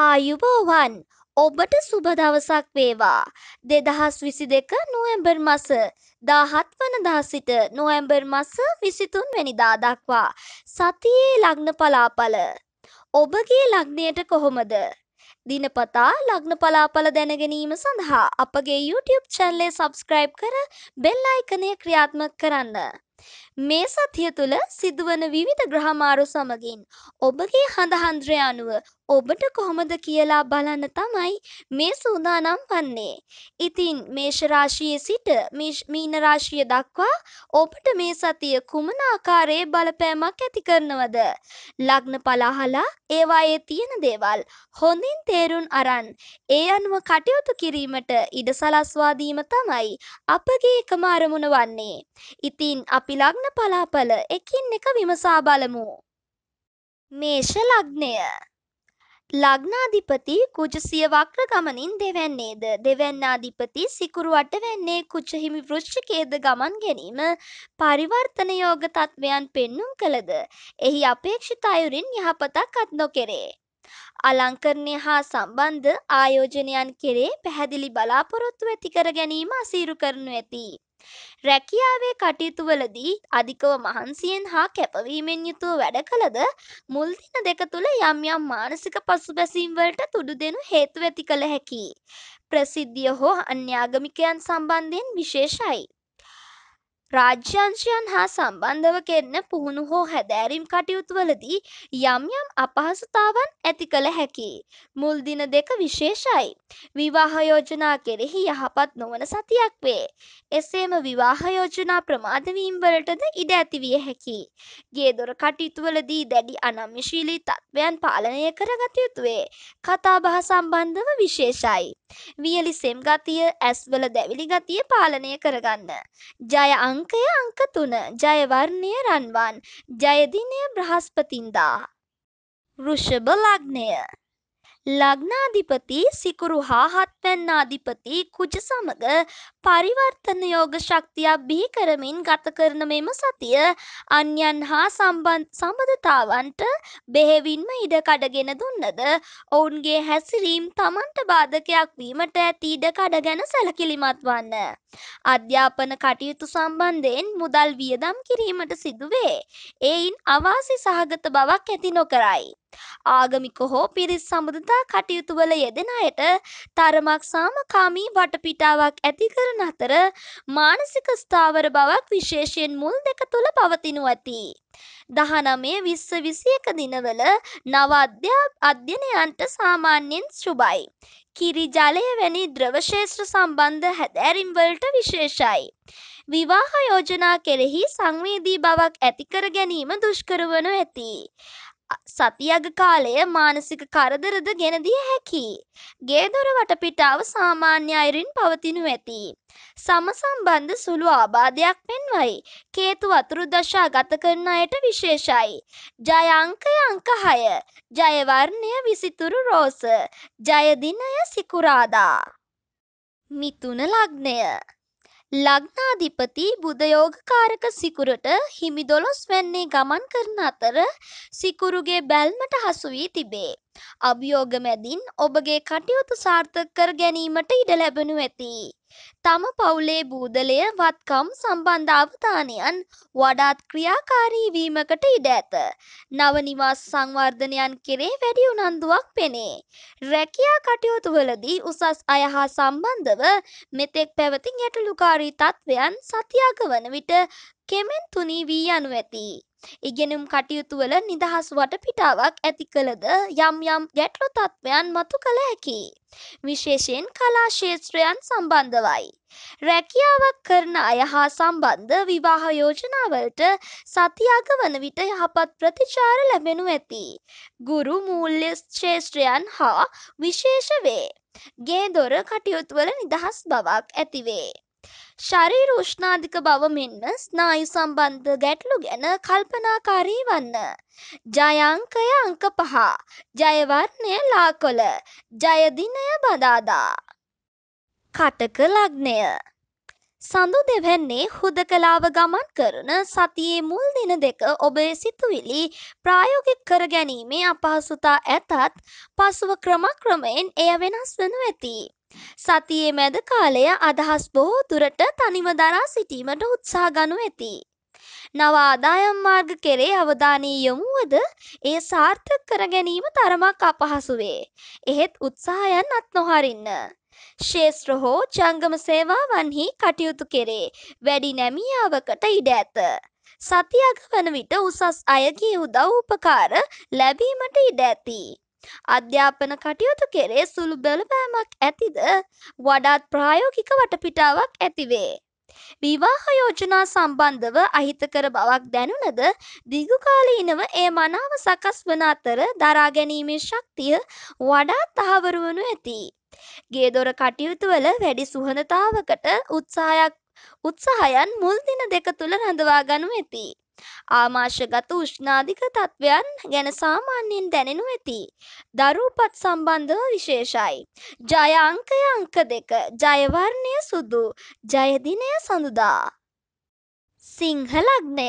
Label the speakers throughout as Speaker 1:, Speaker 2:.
Speaker 1: ආයුබෝවන් ඔබට සුබ දවසක් වේවා. දෙදහස් විසි දෙක නොවැම්බර් මස දාහත් වනදා සිට නොවැම්බර් මස විසිතුන් වැනිදා දක්වා. සතියේ ලග්න පලාපල. ඔබගේ ලග්නයට කොහොමද. දිනපතා ලග්න පලාපල දැනගැනීම සඳහා අපගේ YouTube චැනලේ සබස්ක්‍රයිබ් කර බෙල් අයිකනය ක්‍රියාත්මක කරන්න. මේ සතිය තුළ සිදුවන විවිධ ග්‍රහමාරු සමගින් ඔබගේ හඳහන්ද්‍රය අනුව ඔබට කොහොමද කියලා බලන්න තමයි මේ සූදානම් වන්නේ. ඉතින් මේෂරාශයේ සිට මීනරාශිය දක්වා ඔබට මේ සතිය කුමන ආකාරයේ බලපෑමක් ඇති කරනවද. ලග්න පලාහලා ඒවායේ තියෙන දේවල් හොඳින් තේරුන් අරන් ඒ අනුව කටයුතු කිරීමට ඉඩ සලස්වාදීම තමයි අපගේ එකම අරමුණ වන්නේ. ඉතින් අපි අපි ලග්න පලාපල එකින් එක විමසා බලමු. මේෂ ලග්නය ලග්නාධිපති කුජසිය වක්‍ර ගමනින් දෙවැන්නේද දෙවැන්නාධිපති සිකුරුවට වැන්නේ කුචහිමි වෘෂ්චිකේද ගමන් ගැනීම පරිවර්තන යෝග තත්ත්වයන් පෙන්නුම් කළද එහි අපේක්ෂිත අයුරින් යහපතක් අත් නොකෙරේ. අලංකරණය හා සම්බන්ධ ආයෝජනයන් කෙරේ පැහැදිලි බලාපොරොත්තු ඇතිකර ගැනීම අසීරු කරනු ඇති. රැකියාවේ කටයුතුවලදී අධිකව මහන්සියෙන් හා කැපවීමෙන් යුතුව වැඩ කළද මුල්දින දෙක තුළ යම් යම් මානසික පසු බැසීම්වලට තුඩු දෙනු හේතු ඇති කළ හැකි. ප්‍රසිද්ධිය හෝ අන්‍යාගමිකයන් සම්බන්ධයෙන් විශේෂයි. රාජ්‍යංශයන් හා සම්බන්ධව කෙරන පුහුණු හෝ හැදෑරීම් කටයුතුවලදී යම් යම් අපහසුතාවන් ඇති කළ හැකි. මුල්දින දෙක විශේෂයි. විවාහයෝජනා කෙරෙහි යහපත් නොවන සතියක් වේ. එසේම විවාහයෝජනා ප්‍රමාධවීම්වලටද ඉඩ ඇතිවිය හැකි. ගේදොර කටයුතුවලදී දැඩි අනම්මිශීලී තත්ත්වයන් පාලනය කරගත යුතුවේ. කතාබහ සම්බන්ධව විශේෂයි. වියලි සෙම්ගතිය ඇස්වල දැවිලි ගතිය පාලනය කරගන්න. ජය අංග අංකය අංක තුන ජයවර්ණය රන්වන් ජයදිනය බ්‍රහස්පතින්දා. වෘෂභ ලග්නය ලග්නාධිපති සිකුරු හා හත්වැන්නාධිපති කුජ සමග පරිවර්තන යෝග ශක්තියක් බිහි කරමින් ගත කරන මෙම සතිය අන්‍යන් හා සම්බධතාවන්ට බෙහෙවින්ම ඉඩකඩගෙන දුන්නද ඔවුන්ගේ හැසිරීම් තමන්ට බාධකයක් වීමට ඇති ඉඩකඩ ගැන සැලකිලිමත් වන්න. අධ්‍යාපන කටයුතු සම්බන්ධයෙන් මුදල් වියදම් කිරීමට සිදුවේ. එයින් අවාසි සහගත බවක් ඇති නොකරයි. ආගමික හෝ පිරිස් සමුදතා කටයුතුවල යෙදෙන අයට තරමක් සාමකාමී වටපිටාවක් ඇති කරන අතර මානසික ස්ථාවර බවක් විශේෂයෙන් මුල් දෙක තුළ පවතිනු ඇති. දහනමේ විස්ස විසියක දිනවල නව අධ්‍යනයන්ට සාමාන්‍යයෙන් ශුභයි. කිරි ජලය වැනි ද්‍රවශේෂ්‍ර සම්බන්ධ හැදෑරිම්වලට විශේෂයි. විවාහ යෝජනා කෙරෙහි සංවේදී බවක් ඇතිකර ගැනීම දුෂ්කරවනු ඇති. සතියග කාලය මානසික කරදරද ගෙනදිය හැකි. ගේදොර වටපිටාව සාමාන්‍ය අයුරින් පවතිනු ඇති. සම සම්බන්ධ සුළු ආබාධයක් පෙන්වයි. කේතු වතුරු දශා ගත කරන අයට විශේෂයි. ජය අංකය අංක 6. ජය වර්ණය විසිතුරු රෝස. ජය දිනය සිකුරාදා. මිතුන ලග්නය ලග්නාධිපති බුදයෝගකාරක සිකුරට හිමි දොළොස් වැන්නේ ගමන් කරන අතර සිකුරුගේ බැල්මට හසු වී තිබේ. අභියෝග මැදින් ඔබගේ කටයුතු සාර්ථක කර ගැනීමට ඉඩ ලැබෙනු ඇති. තම පවුලේ බූදලය වත්කම් සම්බන්ධ අවධානයන් වඩාත් ක්‍රියාකාරී වීමකට ඉඩ ඇත. නව නිවාස සංවර්ධනයන් කෙරේ වැඩි උනන්දුවක් පෙනේ. රැකියා කටයුතුවලදී උසස් අය හා සම්බන්ධව මෙතෙක් පැවති ගැටලුකාරී තත්ත්වයන් සතියාග වන විට කෙමෙන් තුනී වී යනු ඇති. ඉගෙනුම් කටයුතුවල නිදහස් වටපිටාවක් ඇති කළද යම් යම් ගැටලු තත්ත්වයන් මතු කළ හැකි. විශේෂයෙන් කලා ශේත්‍රයන් සම්බන්ධවයි. රැකියාවක් කරන අය හා සම්බන්ධ විවාහ යෝජනාවලට සතියාග වන විට යහපත් ප්‍රතිචාර ලැබෙනු ඇති. ගුරු මූල්‍ය ශේෂත්‍රයන් හා විශේෂ වේ. ගේ දොර කටයුතුවල නිදහස් බවක් ඇතිවේ. ශරීර උෂ්ණාධික බව මෙන්ම ස්නායු සම්බන්ධ ගැටලු ගැන කල්පනාකාරී වන්න. ජයංකය අංක පහ. ජයවර්ණය ලාකොල. ජයදිනය බදාදා. කටක ලග්නය. සඳු දෙවැන්නේ හුදකලාව ගමන් කරන සතියේ මුල් දින දෙක ඔබේ සිතුවිලි ප්‍රායෝගික කර ගැනීමේ අපහසුතා ඇතත් පසුව ක්‍රමක්‍රමයෙන් එය වෙනස් වනු ඇති. සතියේ මැද කාලය අදහස් බොහෝ දුරට තනිව දරා සිටීමට උත්සා ගනු ඇති. නව ආදායම් මාර්ග කෙරේ අවධානී යොමුුවද ඒ සාර්ථක කර ගැනීම තරමක් අපහසු වේ. එහෙත් උත්සාහයන් අත් නොහරින්න. ශේත්‍ර හෝ ජංගම සේවාවන්හි කටයුතු කෙරේ වැඩි නැමියාවකට ඉඩ ඇත. සතියක් වන විට උසස් අයගේ උදව් උපකාර ලැබීමට ඉඩ ඇති. අධ්‍යාපන කටයුතු කෙරේ සුළු බලපෑමක් ඇතිද වඩාත් ප්‍රායෝගික වටපිටාවක් ඇතිවේ. විවාහ යෝජනා සම්බන්ධව අහිතකර බවක් දැනුනද දිගුකාලීනව ඒ මනාව සකස් වන අතර දරාගැනීමේ ශක්තිය වඩාත් තහවරුවනු ඇති. ගේදොර කටයුතුවල වැඩි සුහඳතාවකට උත්සාහයක් උත්සාහයන් මුල්දින දෙක තුළ රඳවා ගනු ඇති. ආමාශගත උෂ්ණාධික තත්ත්වයන් ගැන සාමාන්‍යයෙන් දැනෙනු ඇති. දරූපත් සම්බන්ධව විශේෂයි. ජය අංකය අංක දෙක ජයවර්ණය සුදු ජයදිනය සඳුදා. සිංහලග්නය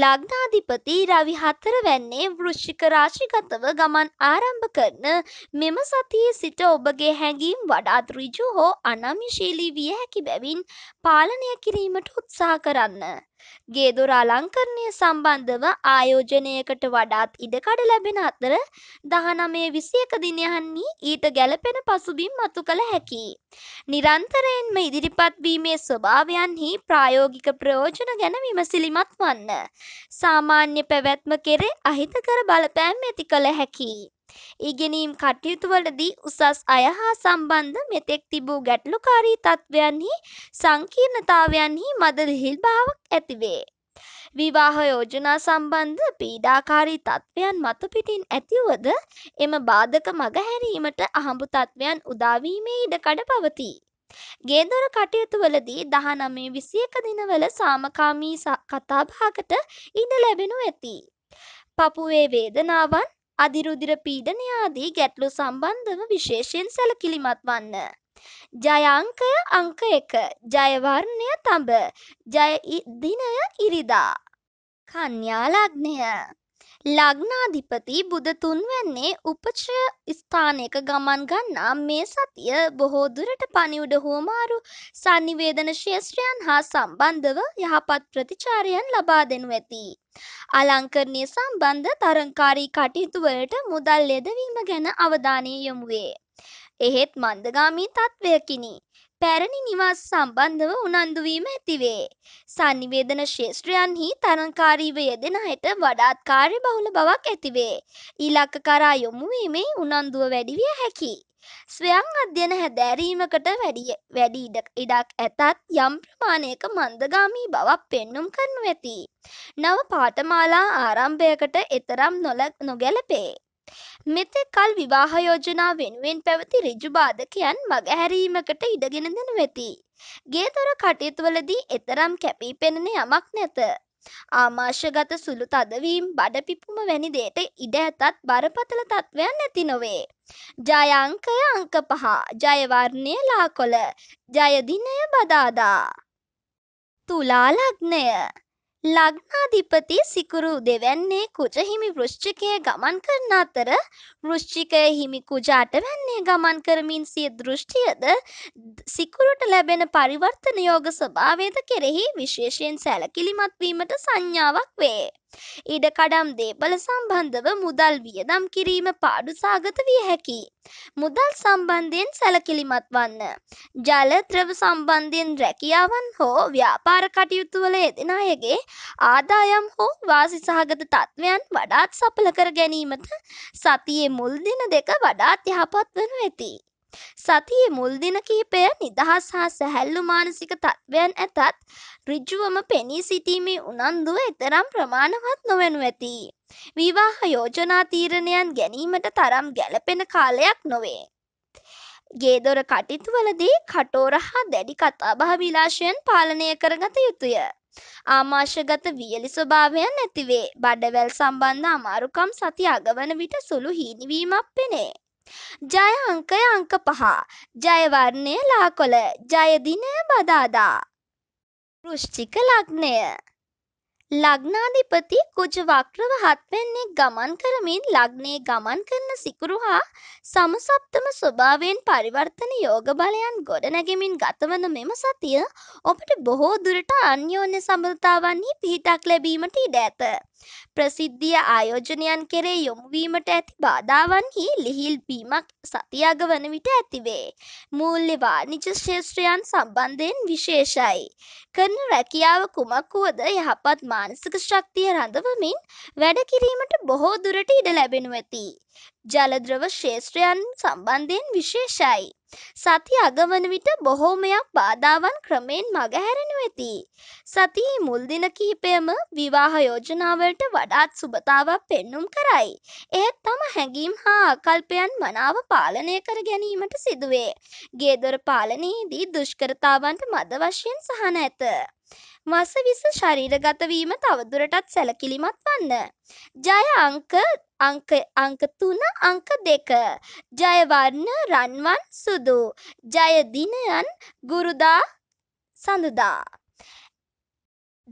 Speaker 1: ලග්නාධිපති රවි හතර වැන්නේ වෘෂ්ෂික රාශිගතව ගමන් ආරම්භ කරන මෙම සතියේ සිට ඔබගේ හැඟීම් වඩාත් ඍජු හෝ අනම්‍යශීලී විය හැකි බැවින් පාලනය කිරීමට උත්සාහ කරන්න. ගේදොර අලංකරණය සම්බන්ධව ආයෝජනයකට වඩාත් ඉඩකඩ ලැබෙන අතර දහනමය විසියක දිනයහන්නේ ඊට ගැලපෙන පසුබිම් මතු කළ හැකි. නිරන්තරයෙන්ම ඉදිරිපත්වීමේ ස්වභාවයන්හි ප්‍රායෝගික ප්‍රයෝජන ගැන විමසිලිමත් වන්න. සාමාන්‍ය පැවැත්ම කෙරේ අහිතකර බලපෑම් ඇති කළ හැකි. ඉගෙනීම් කටයුතුවලදී උසස් අය හා සම්බන්ධ මෙතෙක් තිබූ ගැටලුකාරී තත්ත්වයන්හි සංකීර්ණතාවයන්හි මද ලිහිල්භාවක් ඇතිවේ. විවාහ යෝජනා සම්බන්ධ පීඩාකාරී තත්ත්වයන් මතුපිටින් ඇතිවද එම බාධක මගහැරීමට අහඹු තත්ත්වයන් උදාවීමේ ඉඩකඩ පවතිී. ගේදොර කටයුතුවලදී දහනමේ විසියක දිනවල සාමකාමී කතාභාකට ඉඩ ලැබෙනු ඇති. පපුුවේ වේදනාවන් අධිරුධිර පීඩනයාදී ගැටලු සම්බන්ධව විශේෂයෙන් සැලකිලිමත් වන්න. ජය අංකය අංක එක ජයවර්ණය තඹ ජය දිනය ඉරිදා. කන්‍යා ලග්නය ලග්නාධිපති බුද තුන්වැන්නේ උපචය ස්ථානයක ගමන් ගන්නා මේ සතිය බොහෝදුරට පනිවුඩ හෝමාරු සනිවේදන ශේෂත්‍රයන් හා සම්බන්ධව යහපත් ප්‍රතිචාරයන් ලබා දෙනු ඇති. අලංකරණය සම්බන්ධ තරංකාරී කටයුතුවලට මුදල් ලෙදවීම ගැන අවධානය යොමුවේ. එහෙත් මන්දගාමී තත්ත්වයකිනි. පැරණි නිවාස සම්බන්ධව උනන්දුවීම ඇතිවේ. සන්නිවේදන ශේෂත්‍රයන්හි තරංකාරීව යෙදෙන අයට වඩාත් කාර්ය බහුල බවක් ඇතිවේ. ඉලක්ක කරා යොමුවීමේ උනන්දුව වැඩිවිය හැකි. ස්වයං අධ්‍යන හැදෑරීමකට වැඩිය වැඩි ඉඩක් ඇතත් යම් ප්‍රමාණයක මන්දගාමී බවක් පෙන්නුම් කරනු ඇති. නව පාටමාලා ආරම්භයකට එතරම් නොලක් නොගැලපේ. මෙතෙක් කල් විවාහ යෝජනා වෙනුවෙන් පැවති ඍජු බාධකයන් මගහැරීමකට ඉඩගෙන දෙනු වෙති. ගේදොර කටයුතුවලදී එතරම් කැපී පෙනෙන යමක් නැත. ආමාශගත සුළු තදවීම් බඩපිපුම වැනි දේට ඉඩ ඇතත් බරපතල තත්ත්වයන් නැති නොවේ. ජයංකය අංක පහ ජයවර්ණය ලා කොළ ජයදිනය බදාදා. තුලා ලග්නය ලග්නාධිපති සිකුරු දෙවැන්නේ කුජ හිමි වෘෂ්චිකය ගමන් කරන අතර වෘෂ්චිකය හිමි කුජාට වැන්නේ ගමන් කරමින් සිය දෘෂ්ටියද සිකුරුට ලැබෙන පරිවර්තන යෝග ස්වභාවයද කෙරෙහි විශේෂයෙන් සැලකිලිමත් වීමට සංඥාවක් වේ. ඉඩකඩම් දේපල සම්බන්ධව මුදල් වියදම් කිරීම පාඩු සාගත විය හැකි. මුදල් සම්බන්ධයෙන් සැලකිලිමත් වන්න. ජල ද්‍රව සම්බන්ධයෙන් රැකියාවන් හෝ ව්‍යාපාර කටයුතුවල යෙදෙන අයගේ ආදායම් හෝ වාසිසහගත තත්ත්වයන් වඩාත් සපල කර ගැනීමට සතියේ මුල් දින දෙක වඩාත් යහපත් වනු ඇති. සතියේ මුල්දින කිහිපය නිදහස් හා සැහැල්ලු මානසික තත්ත්වයන් ඇතත් ඍජ්ජුවම පෙනී සිටීමේ උනන්දුව එතරම් ප්‍රමාණවත් නොවනු ඇති. විවාහ යෝජනා තීරණයන් ගැනීමට තරම් ගැලපෙන කාලයක් නොවේ. ගේදොර කටිතුවලදී කටෝර හා දැඩි කතාබහ විලාශයෙන් පාලනය කරගත යුතුය. ආමාශගත වියලි ස්වභාවයන් ඇතිවේ බඩවැල් සම්බන්ධ අමාරුකම් සති අගවන විට සුළු හීනිවීමක් පෙනේ. ජය අංකය අංක පහ. ජය වර්ණය ලා කොළ. ජය දිනය බදාදා. වෘශ්චික ලග්නය. ලග්නාධිපති කුජ වක්‍රව හත්පෙන්නේ ගමන් කරමින් ලග්නයේ ගමන් කරන සිකුරු හා සමසප්තම ස්වභාවයෙන් පරිවර්තන යෝග බලයන් ගොඩනැගෙමින් ගතවන මෙම සතිය ඔබට බොහෝ දුරට අන්‍යෝන්‍ය සබඳතාවන්හි පිහිටක් ලැබීමට ඉඩ ඇත. ප්‍රසිද්ධිය ආයෝජනයන් කෙරේ යොමුවීමට ඇති බාධාවන්හි ලිහිල් බීමක් සතියාග වන විට ඇතිවේ. මූල්්‍ය වානිජ ශේෂත්‍රයන් සම්බන්ධයෙන් විශේෂයි. කරන රැකියාව කුමක් වුවද යහපත් මා මානසික ශක්තිය රඳවමින් වැඩකිරීමට බොහෝ දුරට ඉඩ ලැබෙනු ඇති. ජලද්‍රව ශේත්‍රයන් සම්බන්ධයෙන් විශේෂයි. සති අගවන විට බොහෝමයක් බාධාවන් ක්‍රමයෙන් මගහැරෙනු ඇති. සතියේ මුල්දින කිහිපයම විවාහ යෝජනාවලට වඩාත් සුභතාවක් පෙන්නුම් කරයි. එහෙත් තම හැඟීම් හා අකල්පයන් මනාව පාලනය කර ගැනීමට සිදුවේ. ගේදොර පාලනයේදී දුෂ්කරතාවන්ට මද වශයෙන් සහන ඇත. මස විස ශරීරගතවීම තවදුරටත් සැලකිලිමත් වන්න. ජය අංක අංක තුන අංක දෙක. ජයවර්ණ රන්වන් සුදු. ජයදිනයන් ගුරුදා සඳුදා.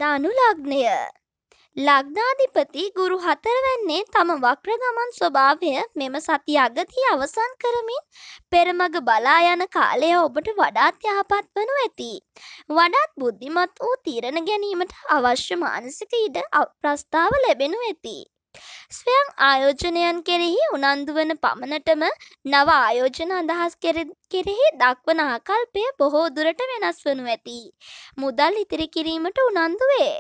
Speaker 1: ධනු ලග්නය ලග්නාධිපති ගුරු හතරවැන්නේ තම වක්‍ර ගමන් ස්වභාවය මෙම සති අගති අවසන් කරමින් පෙරමග බලා යන කාලය ඔබට වඩාත් යහපත් වනු ඇති. වඩාත් බුද්ධිමත් වූ තීරණ ගැනීමට අවශ්‍ය මානසික ඉඩ ප්‍රස්ථාව ලැබෙනු ඇති. ස්වයං ආයෝජනයන් කෙරෙහි උනන්දු වන පමණටම නව ආයෝජන අදහස් කෙරෙහි දක්වන ආකල්පය බොහෝ දුරට වෙනස් වනු ඇති. මුදල් ඉතිරි කිරීමට උනන්දුවේ.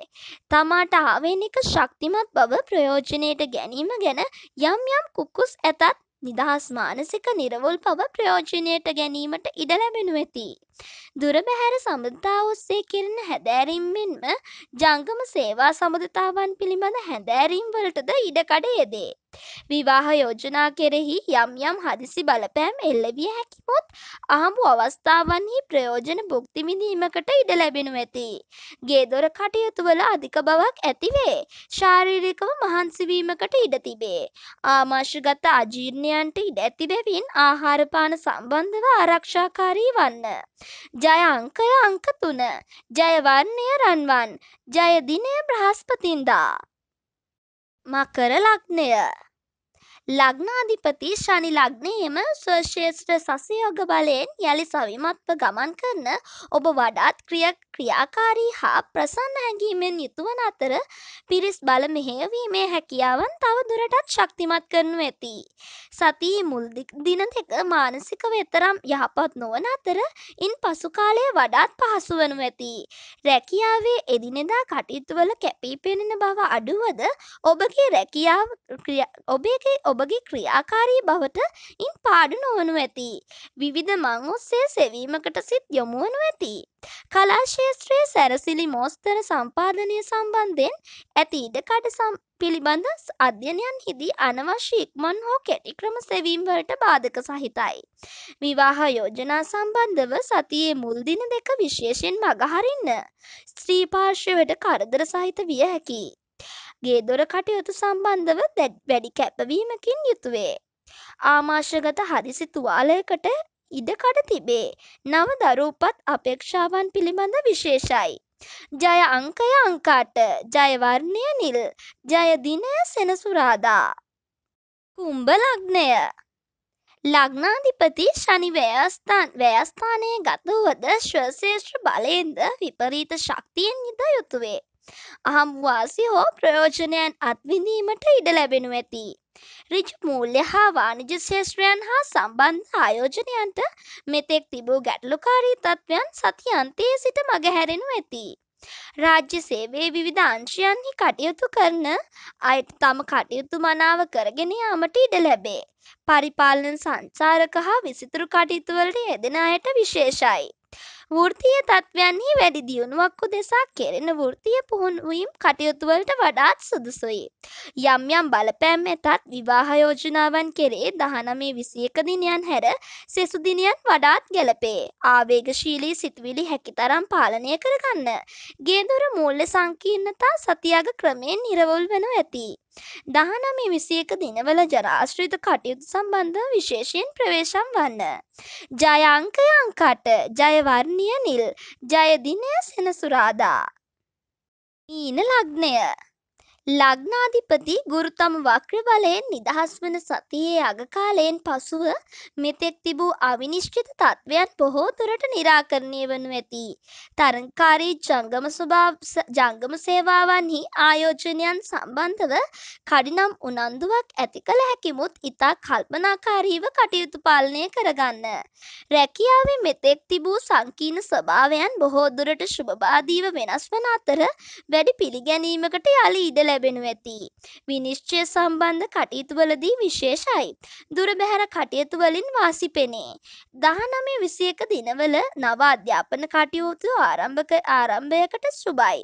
Speaker 1: තමාට ආවේනික ශක්තිමත් බව ප්‍රයෝජනයට ගැනීම ගැන යම් යම් කුක්කුස් ඇතත් නිදහස් මානසික නිරවුල් පව ප්‍රයෝජනයට ගැනීමට ඉඩ ලැබෙනු ඇති. දුර බැහැර සබඳතා ඔස්සේ කෙරෙන හැදෑරීම් මෙන්ම ජංගම සේවා සබඳතාවන් පිළිබඳ හැදෑරීම් වලටද ඉඩකඩ යෙදේ. විවාහ යෝජනා කෙරෙහි යම් යම් හදිසි බලපෑම් එල්ලවිය හැකිමුත් අහඹු අවස්ථාවන්හි ප්‍රයෝජන භුක්තිමිඳීමකට ඉඩ ලැබෙනු ඇති. ගේදොර කටයුතුවල අධික බවක් ඇතිවේ. ශාරීරිකව මහන්සිවීමකට ඉඩ තිබේ. ආමාශගත අජීර්ණයන්ට ඉඩ ඇතිබැවින් ආහාරපාන සම්බන්ධව ආරක්ෂාකාරී වන්න. ජය අංකය අංක තුන ජයවර්ණය රන්වන් ජයදිනය බ්‍රහස්පතින්දා මකර ලක්නය ලග්නාධිපති ශනි ලග්නයම ස්වශේෂත්‍ර සසයෝග බලයෙන් යළි සවිමත්ව ගමන් කරන ඔබ වඩාත් ක්‍රිය ක්‍රියාකාරී හා ප්‍රසන්න හැඟීමෙන් යුතුවන අතර පිරිස් බල මෙහෙයවීමේ හැකියාවන් තව දුරටත් ශක්තිමත් කරනු ඇති. සතිී මුල්දික් දින දෙක මානසික වෙතරම් යහපත් නොවන අතර ඉන් පසුකාලය වඩාත් පහසු වනු ඇති. රැකියාවේ එදිනෙදා කටයුතුවල කැපී පෙනෙන බව අඩුවද ඔබගේ රැකියාව ඔබගේ ඔබගේ ක්‍රියාකාරී බවට ඉන් පාඩු නොවනු ඇති. විවිධ මං ඔස්සේ සෙවීමකට සිත් යොමුුවනු ඇති. කලා ශේත්‍රයේ සැරසිලි මෝස්තර සම්පාධනය සම්බන්ධයෙන් ඇති ඉඩ කඩ පිළිබඳ අධ්‍යනයන් හිදී අනවශ්‍ය ඉක්මන් හෝ කැටික්‍රම සැවීම්වලට බාධක සහිතයි. විවාහ යෝජනා සම්බන්ධව සතියේ මුල්දින දෙක විශේෂෙන් මගහරින්න. ස්ත්‍රීපාර්ශවට කරදර සහිත විය හැකි. ගේදොර කටයුතු සම්බන්ධව දැඩ් වැඩි කැපවීමකින් යුතුවේ. ආමාශගත හදිසි තුවාලයකට ඉඩකඩ තිබේ. නව දරූපත් අපේක්ෂාවන් පිළිබඳ විශේෂයි. ජය අංකය අංකාට ජයවර්ණය නිල් ජයදිනය සෙනසුරාදා. කුම්භ ලග්නය ලග්නාධිපති ශනි ව්‍යස්ථාන් ව්‍යස්ථානයේ ගතවුවද ශ්‍රශේෂ්‍ර බලයෙන්ද විපරීත ශක්තියෙන් නිද යුතුවේ. අහම්වාසි හෝ ප්‍රයෝජනයන් අත්විඳීමට ඉඩ ලැබෙනු ඇති. රිජු මූල්‍ය හා වාණිජ ශේෂත්‍රයන් හා සම්බන්ධ ආයෝජනයන්ට මෙතෙක් තිබූ ගැටලුකාරී තත්ත්වයන් සති අන්තයේ සිට මගහැරෙනු ඇති. රාජ්‍ය සේවේ විවිධ අංශයන්හි කටයුතු කරන අයට තම කටයුතු මනාව කරගෙන යාමට ඉඩ ලැබේ. පරිපාලන සංචාරක හා විසිතුරු කටයුතුවලට යෙදෙන අයට විශේෂයි. වෘතිය තත්ත්වයන්හි වැඩි දියුණුවක් උදෙසා කෙරෙන වෘතිය පුහුණුවීම් කටයුතුවලට වඩාත් සුදුසුයි. යම් යම් බලපෑම් ඇතත් විවාහයෝජනාවන් කෙරේ දහනමේ විසියක දිනයන් හැර සෙසුදිනයන් වඩාත් ගැලපේ. ආවේගශීලී සිතුවිලි හැකිතරම් පාලනය කරගන්න. ගේදුර මූල්්‍ය සංකීර්ණතා සතියාග ක්‍රමයෙන් නිරවුල් වනු ඇති. දහනම විසියක දිනවල ජරාශ්‍රිත කටයුතු සම්බන්ධ විශේෂයෙන් ප්‍රවේශම් වන්න. ජයංකය අංකට ජයවර්ණිය නිල් ජයදිනය සෙනසුරාදා. මීන ලග්නය ලග්නාධිපති ගුරුතම වක්‍ර බලයෙන් නිදහස් වන සතියේ අගකාලයෙන් පසුව මෙතෙක් තිබූ අවිනිශ්චිත තත්ත්වයන් බොහෝ තුරට නිරාකරණය වනු ඇති. තරංකාරී ජංගම ජංගම සේවාවන්හි ආයෝජනයන් සම්බන්ධව කඩිනම් උනන්දුවක් ඇති කළ හැකිමුත් ඉතා කල්පනාකාරීව කටයුතු පාලනය කරගන්න. රැකියාවේ මෙතෙක් තිබූ සංකීර්ණ ස්වභාවයන් බොහෝ දුරට ශුභබාදීව වෙනස් වන අතර වැඩි පිළිගැනීමකට යළි ඉඩ ලැබෙනු ඇති. විනිශ්චය සම්බන්ධ කටයුතුවලදී විශේෂයි. දුර බැහැර කටයුතුවලින් වාසි පෙනේ. දහනමේ විසියක දිනවල නව අධ්‍යාපන කටයුතු ආරම්භක ආරම්භයකට සුබයි.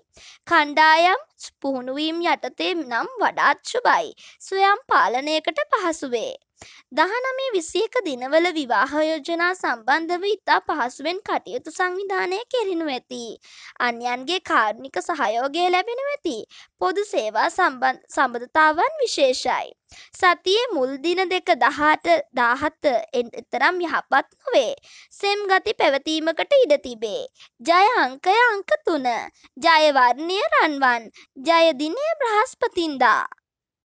Speaker 1: කණ්ඩායම් පුහුණුවීම් යටතේ නම් වඩාත් සුබයි. ස්වයම් පාලනයකට පහසුවේ. දහනමේ විසියක දිනවල විවාහයෝජනා සම්බන්ධව ඉතා පහසුවෙන් කටයුතු සංවිධානය කෙරෙනු ඇති. අන්යන්ගේ කාර්ණික සහයෝගේ ලැබෙනු ඇති. පොදු සේවා සබඳතාවන් විශේෂයි. සතියේ මුල්දින දෙක දහට දාහත්ත එතරම් යහපත් නොවේ. සෙම් ගති පැවතීමකට ඉඩ තිබේ. ජය අංකය අංක තුන. ජයවර්ණය රන්වන්. ජයදිනය බ්‍රහස්පතින්දා.